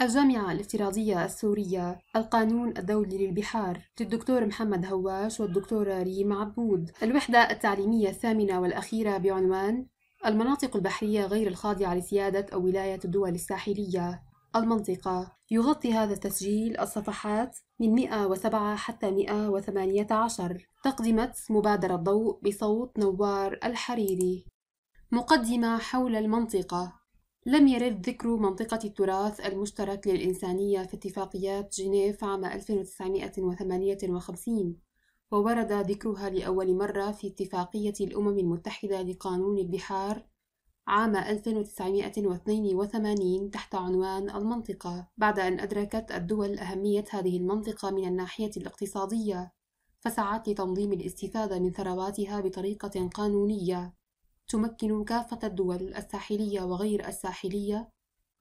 الجامعة الافتراضية السورية القانون الدولي للبحار للدكتور محمد هواش والدكتورة ريم عبود الوحدة التعليمية الثامنة والأخيرة بعنوان المناطق البحرية غير الخاضعة لسيادة أو ولاية الدول الساحلية المنطقة يغطي هذا التسجيل الصفحات من 107 حتى 118 تقدمة مبادرة ضوء بصوت نوار الحريري مقدمة حول المنطقة لم يرد ذكر منطقة التراث المشترك للإنسانية في اتفاقيات جنيف عام 1958 وورد ذكرها لأول مرة في اتفاقية الأمم المتحدة لقانون البحار عام 1982 تحت عنوان المنطقة بعد أن أدركت الدول أهمية هذه المنطقة من الناحية الاقتصادية فسعت لتنظيم الاستفادة من ثرواتها بطريقة قانونية تمكن كافة الدول الساحلية وغير الساحلية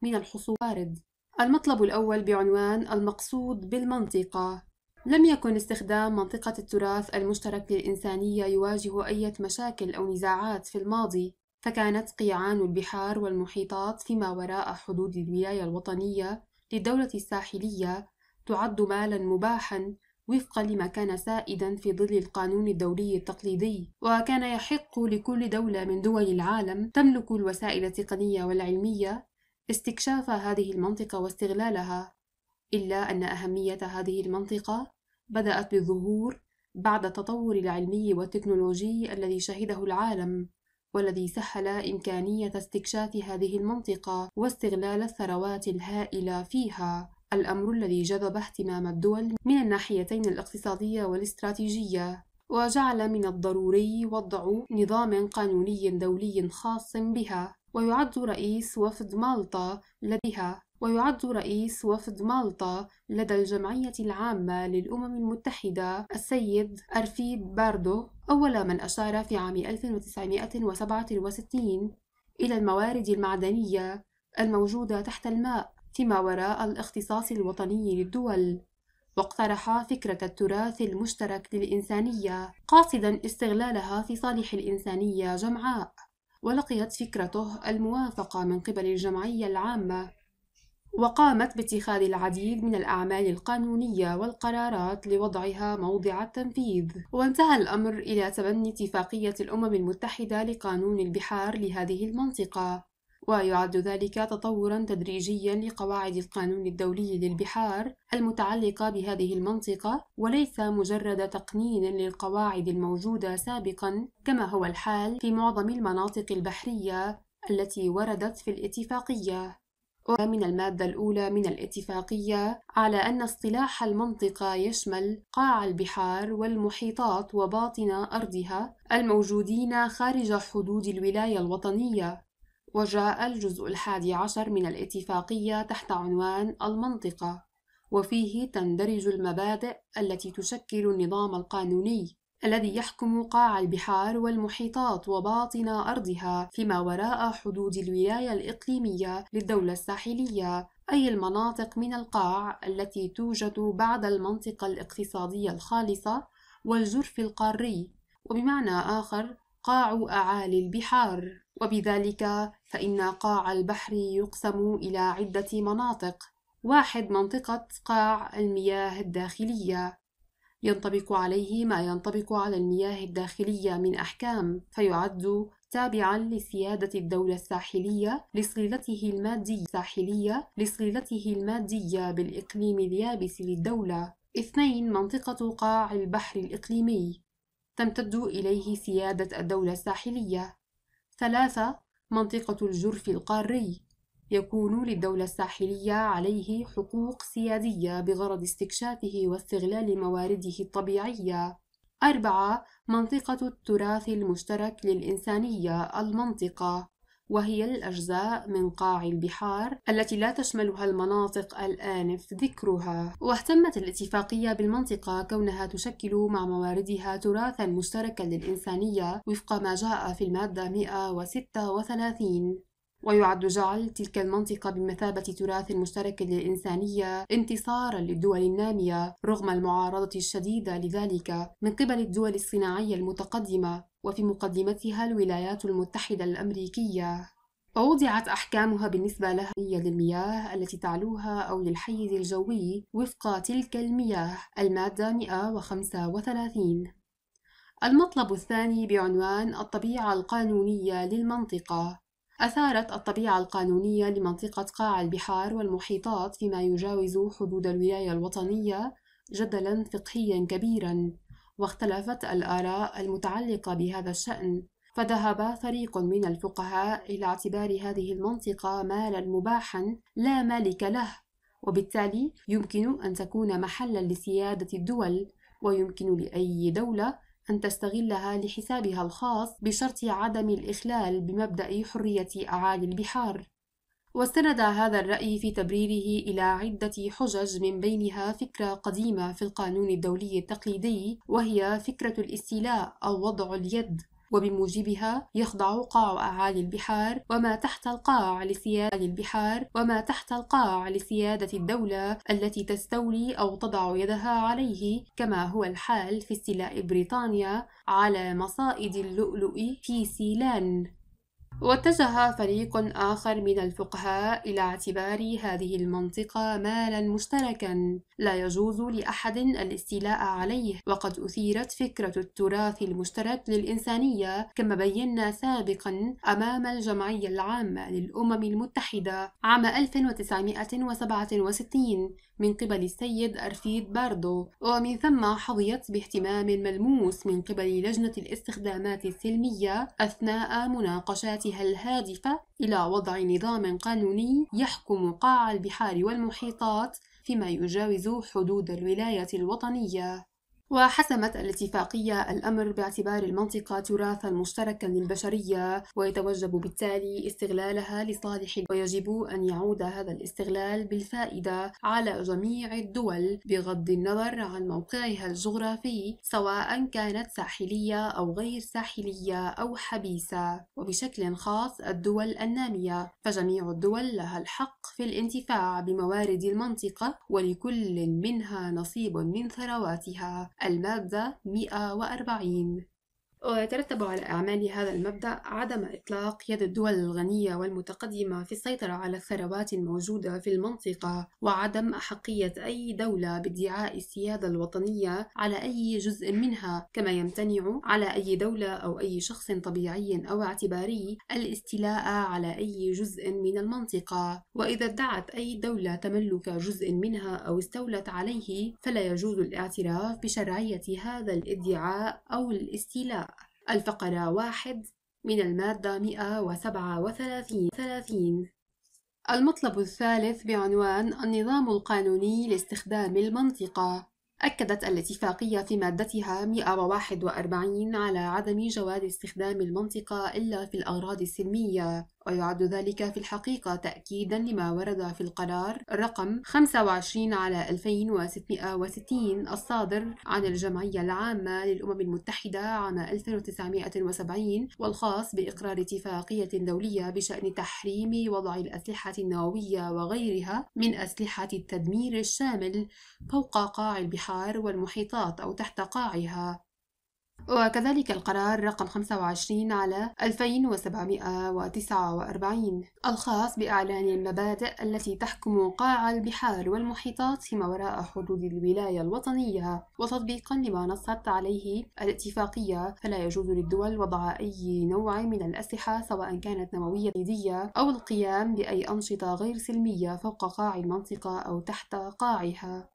من الحصول وارد المطلب الأول بعنوان المقصود بالمنطقة لم يكن استخدام منطقة التراث المشترك للإنسانية يواجه أي مشاكل أو نزاعات في الماضي فكانت قيعان البحار والمحيطات فيما وراء حدود الولاية الوطنية للدولة الساحلية تعد مالا مباحا وفقا لما كان سائدا في ظل القانون الدولي التقليدي وكان يحق لكل دولة من دول العالم تملك الوسائل التقنية والعلمية استكشاف هذه المنطقة واستغلالها إلا أن أهمية هذه المنطقة بدأت بالظهور بعد التطور العلمي والتكنولوجي الذي شهده العالم والذي سهل إمكانية استكشاف هذه المنطقة واستغلال الثروات الهائلة فيها الأمر الذي جذب اهتمام الدول من الناحيتين الاقتصادية والاستراتيجية وجعل من الضروري وضع نظام قانوني دولي خاص بها ويعد رئيس وفد مالطا لديها ويعد رئيس وفد مالطا لدى الجمعية العامة للأمم المتحدة السيد أرفيد باردو أول من أشار في عام 1967 إلى الموارد المعدنية الموجودة تحت الماء فيما وراء الاختصاص الوطني للدول واقترح فكرة التراث المشترك للإنسانية قاصدا استغلالها في صالح الإنسانية جمعاء ولقيت فكرته الموافقة من قبل الجمعية العامة وقامت باتخاذ العديد من الأعمال القانونية والقرارات لوضعها موضع التنفيذ وانتهى الأمر إلى تبني اتفاقية الأمم المتحدة لقانون البحار لهذه المنطقة ويعد ذلك تطورا تدريجيا لقواعد القانون الدولي للبحار المتعلقة بهذه المنطقة وليس مجرد تقنين للقواعد الموجودة سابقا كما هو الحال في معظم المناطق البحرية التي وردت في الاتفاقية ومن المادة الأولى من الاتفاقية على أن اصطلاح المنطقة يشمل قاع البحار والمحيطات وباطن أرضها الموجودين خارج حدود الولاية الوطنية وجاء الجزء الحادي عشر من الاتفاقية تحت عنوان المنطقة، وفيه تندرج المبادئ التي تشكل النظام القانوني الذي يحكم قاع البحار والمحيطات وباطن أرضها فيما وراء حدود الولاية الإقليمية للدولة الساحلية أي المناطق من القاع التي توجد بعد المنطقة الاقتصادية الخالصة والجرف القاري وبمعنى آخر قاع أعالي البحار وبذلك فإن قاع البحر يقسم إلى عدة مناطق واحد منطقة قاع المياه الداخلية ينطبق عليه ما ينطبق على المياه الداخلية من أحكام فيعد تابعا لسيادة الدولة الساحلية لصلته المادية الساحلية لصلته المادية بالإقليم اليابس للدولة اثنين منطقة قاع البحر الإقليمي تمتد إليه سيادة الدولة الساحلية ثلاثة منطقة الجرف القاري يكون للدولة الساحلية عليه حقوق سيادية بغرض استكشافه واستغلال موارده الطبيعية. أربعة منطقة التراث المشترك للإنسانية المنطقة وهي الأجزاء من قاع البحار التي لا تشملها المناطق الآنف ذكرها واهتمت الاتفاقية بالمنطقة كونها تشكل مع مواردها تراثا مشتركا للإنسانية وفق ما جاء في المادة 136 ويعد جعل تلك المنطقة بمثابة تراث مشترك للإنسانية انتصارا للدول النامية رغم المعارضة الشديدة لذلك من قبل الدول الصناعية المتقدمة وفي مقدمتها الولايات المتحدة الأمريكية ووضعت أحكامها بالنسبة لها للمياه التي تعلوها أو للحيز الجوي وفق تلك المياه المادة 135 المطلب الثاني بعنوان الطبيعة القانونية للمنطقة أثارت الطبيعة القانونية لمنطقة قاع البحار والمحيطات فيما يجاوز حدود الولاية الوطنية جدلا فقهيا كبيرا واختلفت الآراء المتعلقة بهذا الشأن فذهب فريق من الفقهاء إلى اعتبار هذه المنطقة مالا مباحا لا مالك له وبالتالي يمكن أن تكون محلا لسيادة الدول ويمكن لأي دولة أن تستغلها لحسابها الخاص بشرط عدم الإخلال بمبدأ حرية أعالي البحار واستند هذا الرأي في تبريره إلى عدة حجج من بينها فكرة قديمة في القانون الدولي التقليدي وهي فكرة الاستيلاء أو وضع اليد وبموجبها يخضع قاع أعالي البحار وما تحت القاع لسيادة البحار وما تحت القاع لسيادة الدولة التي تستولي أو تضع يدها عليه كما هو الحال في استيلاء بريطانيا على مصائد اللؤلؤ في سيلان واتجه فريق آخر من الفقهاء إلى اعتبار هذه المنطقة مالا مشتركا لا يجوز لأحد الاستيلاء عليه وقد أثيرت فكرة التراث المشترك للإنسانية كما بينا سابقا أمام الجمعية العامة للأمم المتحدة عام 1967 من قبل السيد أرفيد باردو ومن ثم حظيت باهتمام ملموس من قبل لجنة الاستخدامات السلمية أثناء مناقشاتها بحركتها الهادفة إلى وضع نظام قانوني يحكم قاع البحار والمحيطات فيما يجاوز حدود الولاية الوطنية وحسمت الاتفاقية الأمر باعتبار المنطقة تراثا مشتركا للبشرية ويتوجب بالتالي استغلالها لصالح ويجب أن يعود هذا الاستغلال بالفائدة على جميع الدول بغض النظر عن موقعها الجغرافي سواء كانت ساحلية أو غير ساحلية أو حبيسة وبشكل خاص الدول النامية فجميع الدول لها الحق في الانتفاع بموارد المنطقة ولكل منها نصيب من ثرواتها المادة 140 ويترتب على أعمال هذا المبدأ عدم إطلاق يد الدول الغنية والمتقدمة في السيطرة على الثروات الموجودة في المنطقة وعدم أحقية أي دولة بادعاء السيادة الوطنية على أي جزء منها كما يمتنع على أي دولة أو أي شخص طبيعي أو اعتباري الاستيلاء على أي جزء من المنطقة وإذا ادعت أي دولة تملك جزء منها أو استولت عليه فلا يجوز الاعتراف بشرعية هذا الادعاء أو الاستيلاء الفقرة واحد من المادة 137 المطلب الثالث بعنوان النظام القانوني لاستخدام المنطقة أكدت الاتفاقية في مادتها 141 على عدم جواز استخدام المنطقة إلا في الأغراض السلمية ويعد ذلك في الحقيقة تأكيدا لما ورد في القرار رقم 25 على 2660 الصادر عن الجمعية العامة للأمم المتحدة عام 1970 والخاص بإقرار اتفاقية دولية بشأن تحريم وضع الأسلحة النووية وغيرها من أسلحة التدمير الشامل فوق قاع البحار والمحيطات أو تحت قاعها وكذلك القرار رقم 25 على 2749 الخاص بإعلان المبادئ التي تحكم قاع البحار والمحيطات فيما وراء حدود الولاية الوطنية وتطبيقا لما نصت عليه الاتفاقية فلا يجوز للدول وضع أي نوع من الأسلحة سواء كانت نووية جديدية أو القيام بأي أنشطة غير سلمية فوق قاع المنطقة أو تحت قاعها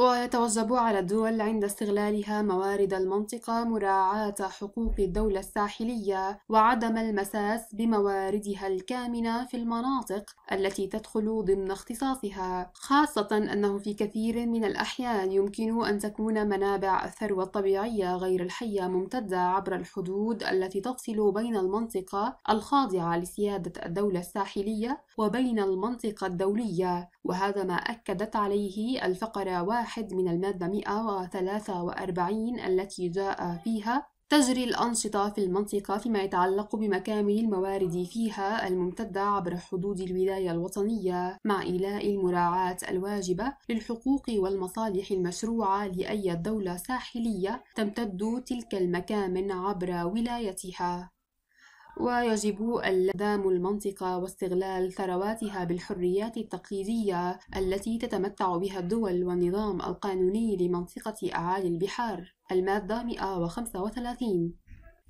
ويتوجب على الدول عند استغلالها موارد المنطقة مراعاة حقوق الدولة الساحلية وعدم المساس بمواردها الكامنة في المناطق التي تدخل ضمن اختصاصها، خاصة أنه في كثير من الأحيان يمكن أن تكون منابع الثروة الطبيعية غير الحية ممتدة عبر الحدود التي تفصل بين المنطقة الخاضعة لسيادة الدولة الساحلية وبين المنطقة الدولية، وهذا ما أكدت عليه الفقرة واحد واحد من المادة 143 التي جاء فيها تجري الأنشطة في المنطقة فيما يتعلق بمكامن الموارد فيها الممتدة عبر حدود الولاية الوطنية مع إيلاء المراعاة الواجبة للحقوق والمصالح المشروعة لأي دولة ساحلية تمتد تلك المكامن عبر ولايتها ويجب التزام المنطقة واستغلال ثرواتها بالحريات التقليدية التي تتمتع بها الدول والنظام القانوني لمنطقة أعالي البحار المادة 135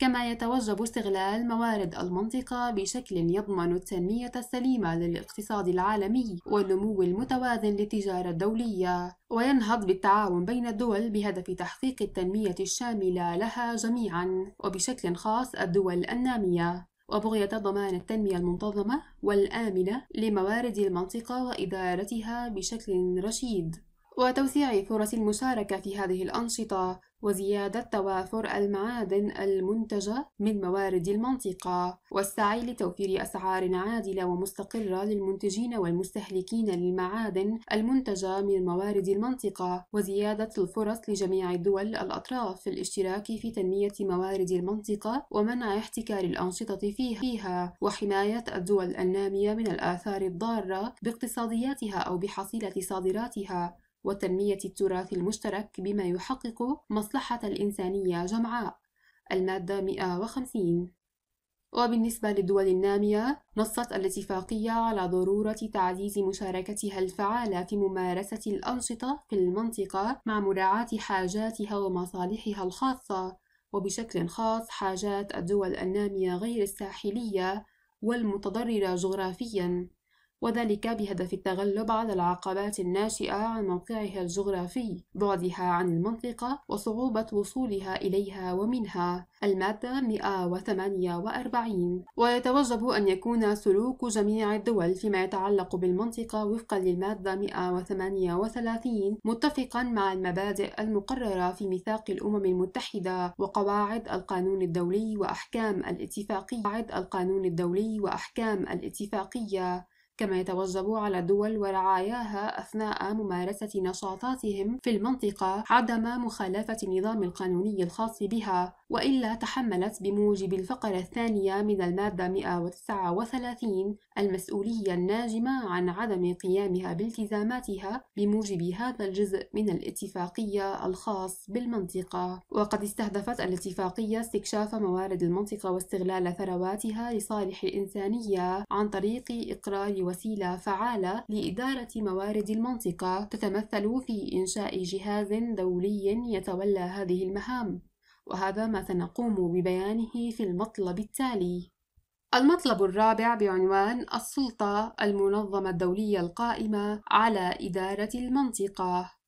كما يتوجب استغلال موارد المنطقة بشكل يضمن التنمية السليمة للاقتصاد العالمي والنمو المتوازن للتجارة الدولية وينهض بالتعاون بين الدول بهدف تحقيق التنمية الشاملة لها جميعا وبشكل خاص الدول النامية وبغية ضمان التنمية المنتظمة والآمنة لموارد المنطقة وإدارتها بشكل رشيد وتوسيع فرص المشاركة في هذه الأنشطة وزيادة توافر المعادن المنتجة من موارد المنطقة والسعي لتوفير أسعار عادلة ومستقرة للمنتجين والمستهلكين للمعادن المنتجة من موارد المنطقة وزيادة الفرص لجميع الدول الأطراف في الاشتراك في تنمية موارد المنطقة ومنع احتكار الأنشطة فيها وحماية الدول النامية من الآثار الضارة باقتصادياتها أو بحصيلة صادراتها وتنمية التراث المشترك بما يحقق مصلحة الإنسانية جمعاء المادة 150 وبالنسبة للدول النامية نصت الاتفاقية على ضرورة تعزيز مشاركتها الفعالة في ممارسة الأنشطة في المنطقة مع مراعاة حاجاتها ومصالحها الخاصة وبشكل خاص حاجات الدول النامية غير الساحلية والمتضررة جغرافياً وذلك بهدف التغلب على العقبات الناشئة عن موقعها الجغرافي، بعدها عن المنطقة وصعوبة وصولها إليها ومنها. المادة 148 ويتوجب أن يكون سلوك جميع الدول فيما يتعلق بالمنطقة وفقا للمادة 138 متفقا مع المبادئ المقررة في ميثاق الأمم المتحدة وقواعد القانون الدولي وأحكام الاتفاقية القانون الدولي وأحكام الاتفاقية كما يتوجب على الدول ورعاياها أثناء ممارسة نشاطاتهم في المنطقة عدم مخالفة النظام القانوني الخاص بها وإلا تحملت بموجب الفقرة الثانية من المادة 139 المسؤولية الناجمة عن عدم قيامها بالتزاماتها بموجب هذا الجزء من الاتفاقية الخاص بالمنطقة وقد استهدفت الاتفاقية استكشاف موارد المنطقة واستغلال ثرواتها لصالح الإنسانية عن طريق إقرار وسيلة فعالة لإدارة موارد المنطقة تتمثل في إنشاء جهاز دولي يتولى هذه المهام وهذا ما سنقوم ببيانه في المطلب التالي المطلب الرابع بعنوان السلطة المنظمة الدولية القائمة على إدارة المنطقة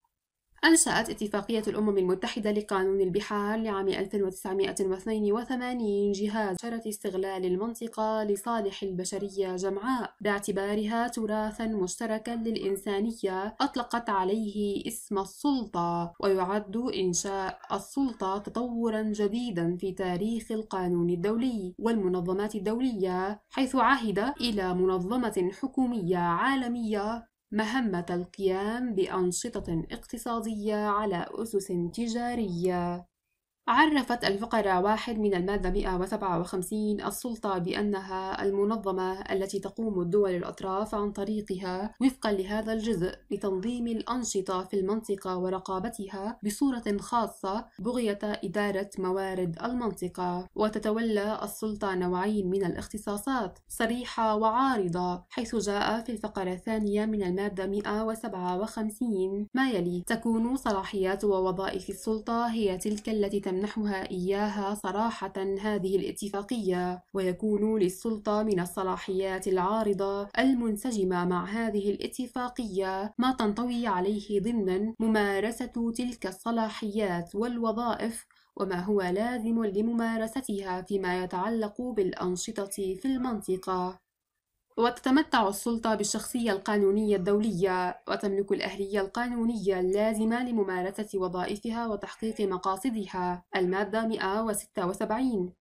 أنشأت اتفاقية الأمم المتحدة لقانون البحار لعام 1982 جهاز شرة استغلال المنطقة لصالح البشرية جمعاء باعتبارها تراثا مشتركا للإنسانية أطلقت عليه اسم السلطة ويعد إنشاء السلطة تطورا جديدا في تاريخ القانون الدولي والمنظمات الدولية حيث عهد إلى منظمة حكومية عالمية مهمة القيام بأنشطة اقتصادية على أسس تجارية عرفت الفقرة واحد من المادة 157 السلطة بأنها المنظمة التي تقوم الدول الأطراف عن طريقها وفقا لهذا الجزء بتنظيم الأنشطة في المنطقة ورقابتها بصورة خاصة بغية إدارة موارد المنطقة وتتولى السلطة نوعين من الاختصاصات صريحة وعارضة حيث جاء في الفقرة الثانية من المادة 157 ما يلي تكون صلاحيات ووظائف السلطة هي تلك التي تمنحها إياها صراحة هذه الاتفاقية ويكون للسلطة من الصلاحيات العارضة المنسجمة مع هذه الاتفاقية ما تنطوي عليه ضمنا ممارسة تلك الصلاحيات والوظائف وما هو لازم لممارستها فيما يتعلق بالأنشطة في المنطقة وتتمتع السلطة بالشخصية القانونية الدولية وتملك الأهلية القانونية اللازمة لممارسة وظائفها وتحقيق مقاصدها المادة 176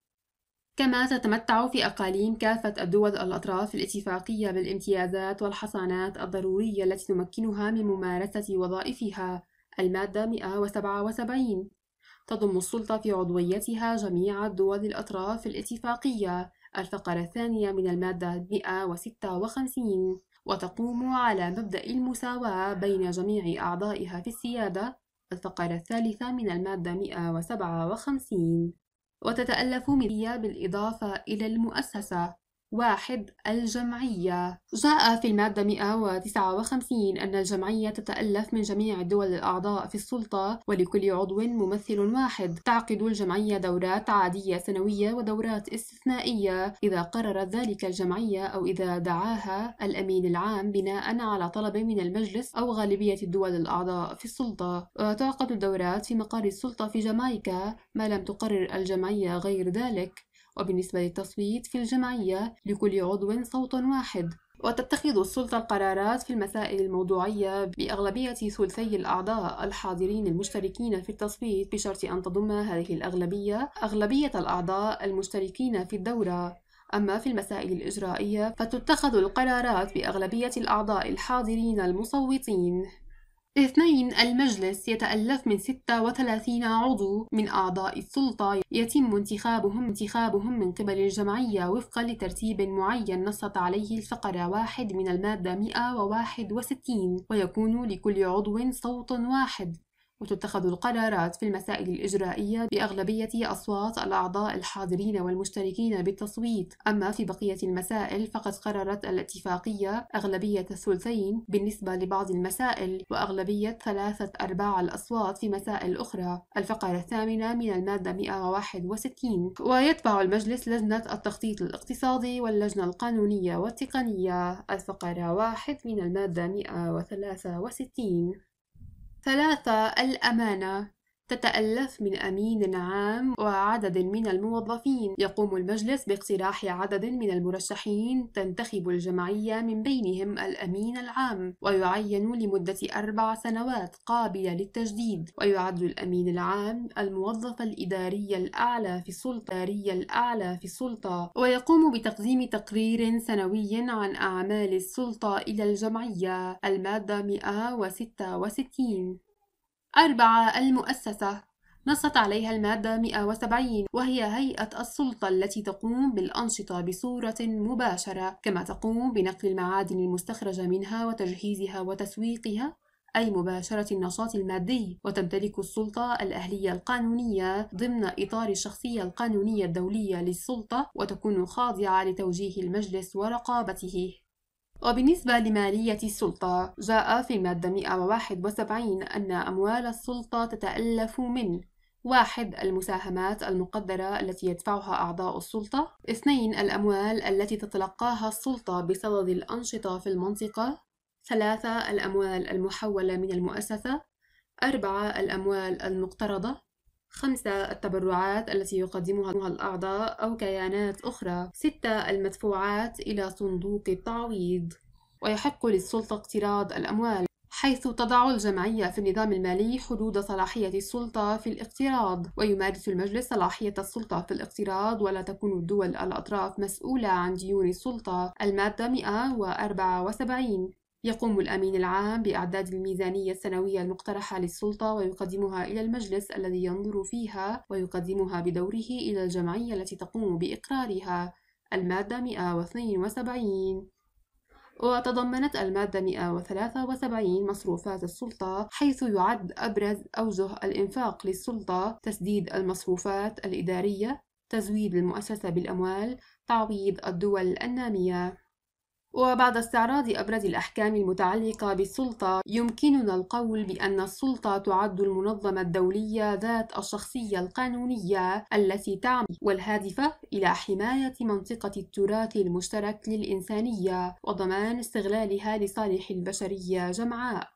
كما تتمتع في أقاليم كافة الدول الأطراف الاتفاقية بالامتيازات والحصانات الضرورية التي تمكنها من ممارسة وظائفها المادة 177 تضم السلطة في عضويتها جميع الدول الأطراف الاتفاقية الفقرة الثانية من المادة 156 وتقوم على مبدأ المساواة بين جميع أعضائها في السيادة الفقرة الثالثة من المادة 157 وتتألف من بالإضافة إلى المؤسسة واحد الجمعية جاء في المادة 159 أن الجمعية تتألف من جميع الدول الأعضاء في السلطة ولكل عضو ممثل واحد تعقد الجمعية دورات عادية سنوية ودورات استثنائية إذا قررت ذلك الجمعية أو إذا دعاها الأمين العام بناء على طلب من المجلس أو غالبية الدول الأعضاء في السلطة وتعقد الدورات في مقر السلطة في جامايكا ما لم تقرر الجمعية غير ذلك وبالنسبة للتصويت في الجمعية لكل عضو صوت واحد وتتخذ السلطة القرارات في المسائل الموضوعية بأغلبية ثلثي الأعضاء الحاضرين المشتركين في التصويت بشرط أن تضم هذه الأغلبية أغلبية الأعضاء المشتركين في الدورة أما في المسائل الإجرائية فتتخذ القرارات بأغلبية الأعضاء الحاضرين المصوتين اثنين المجلس يتألف من 36 عضو من أعضاء السلطة يتم انتخابهم انتخابهم من قبل الجمعية وفقا لترتيب معين نصت عليه الفقرة واحد من المادة 161 ويكون لكل عضو صوت واحد وتتخذ القرارات في المسائل الإجرائية بأغلبية أصوات الأعضاء الحاضرين والمشتركين بالتصويت أما في بقية المسائل فقد قررت الاتفاقية أغلبية الثلثين بالنسبة لبعض المسائل وأغلبية ثلاثة أرباع الأصوات في مسائل أخرى الفقرة الثامنة من المادة 161 ويتبع المجلس لجنة التخطيط الاقتصادي واللجنة القانونية والتقنية الفقرة واحد من المادة 163 ثلاثة الأمانة تتألف من أمين عام وعدد من الموظفين يقوم المجلس باقتراح عدد من المرشحين تنتخب الجمعية من بينهم الأمين العام ويعين لمدة أربع سنوات قابلة للتجديد ويعد الأمين العام الموظف الإداري الأعلى في السلطة الأعلى في السلطة ويقوم بتقديم تقرير سنوي عن أعمال السلطة إلى الجمعية المادة 166 أربعة المؤسسة نصت عليها المادة 170 وهي هيئة السلطة التي تقوم بالأنشطة بصورة مباشرة كما تقوم بنقل المعادن المستخرجة منها وتجهيزها وتسويقها أي مباشرة النشاط المادي وتمتلك السلطة الأهلية القانونية ضمن إطار الشخصية القانونية الدولية للسلطة وتكون خاضعة لتوجيه المجلس ورقابته وبالنسبة لمالية السلطة جاء في المادة 171 أن أموال السلطة تتألف من واحد المساهمات المقدرة التي يدفعها أعضاء السلطة اثنين الأموال التي تتلقاها السلطة بصدد الأنشطة في المنطقة ثلاثة الأموال المحولة من المؤسسة أربعة الأموال المقترضة خمسة التبرعات التي يقدمها الأعضاء أو كيانات أخرى ستة المدفوعات إلى صندوق التعويض ويحق للسلطة اقتراض الأموال حيث تضع الجمعية في النظام المالي حدود صلاحية السلطة في الاقتراض ويمارس المجلس صلاحية السلطة في الاقتراض ولا تكون الدول الأطراف مسؤولة عن ديون السلطة المادة 174 يقوم الأمين العام بإعداد الميزانية السنوية المقترحة للسلطة ويقدمها إلى المجلس الذي ينظر فيها ويقدمها بدوره إلى الجمعية التي تقوم بإقرارها المادة 172 وتضمنت المادة 173 مصروفات السلطة حيث يعد أبرز أوجه الإنفاق للسلطة تسديد المصروفات الإدارية تزويد المؤسسة بالأموال تعويض الدول النامية وبعد استعراض أبرز الأحكام المتعلقة بالسلطة يمكننا القول بأن السلطة تعد المنظمة الدولية ذات الشخصية القانونية التي تعمل والهادفة إلى حماية منطقة التراث المشترك للإنسانية وضمان استغلالها لصالح البشرية جمعاء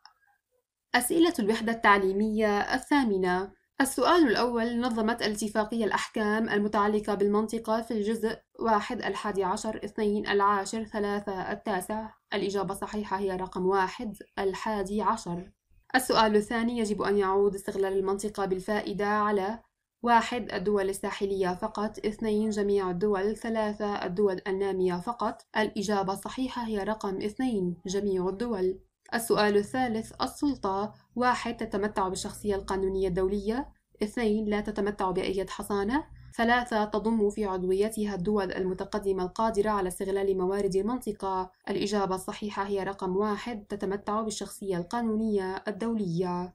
أسئلة الوحدة التعليمية الثامنة السؤال الأول نظمت الاتفاقية الأحكام المتعلقة بالمنطقة في الجزء واحد الحادي عشر اثنين العاشر ثلاثة التاسع الإجابة الصحيحة هي رقم واحد الحادي عشر السؤال الثاني يجب أن يعود استغلال المنطقة بالفائدة على واحد الدول الساحلية فقط اثنين جميع الدول ثلاثة الدول النامية فقط الإجابة الصحيحة هي رقم اثنين جميع الدول السؤال الثالث السلطة واحد تتمتع بالشخصية القانونية الدولية اثنين لا تتمتع بأي حصانة ثلاثة تضم في عضويتها الدول المتقدمة القادرة على استغلال موارد المنطقة الإجابة الصحيحة هي رقم واحد تتمتع بالشخصية القانونية الدولية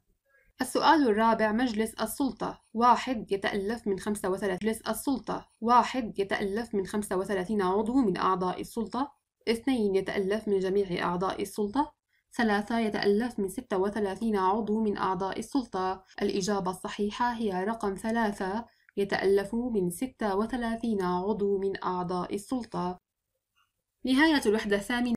السؤال الرابع مجلس السلطة واحد يتألف من 35 مجلس السلطة واحد يتألف من 35 عضو من أعضاء السلطة اثنين يتألف من جميع أعضاء السلطة ثلاثة يتألف من 36 عضو من أعضاء السلطة الإجابة الصحيحة هي رقم ثلاثة يتألف من 36 عضو من أعضاء السلطة نهاية الوحدة الثامنة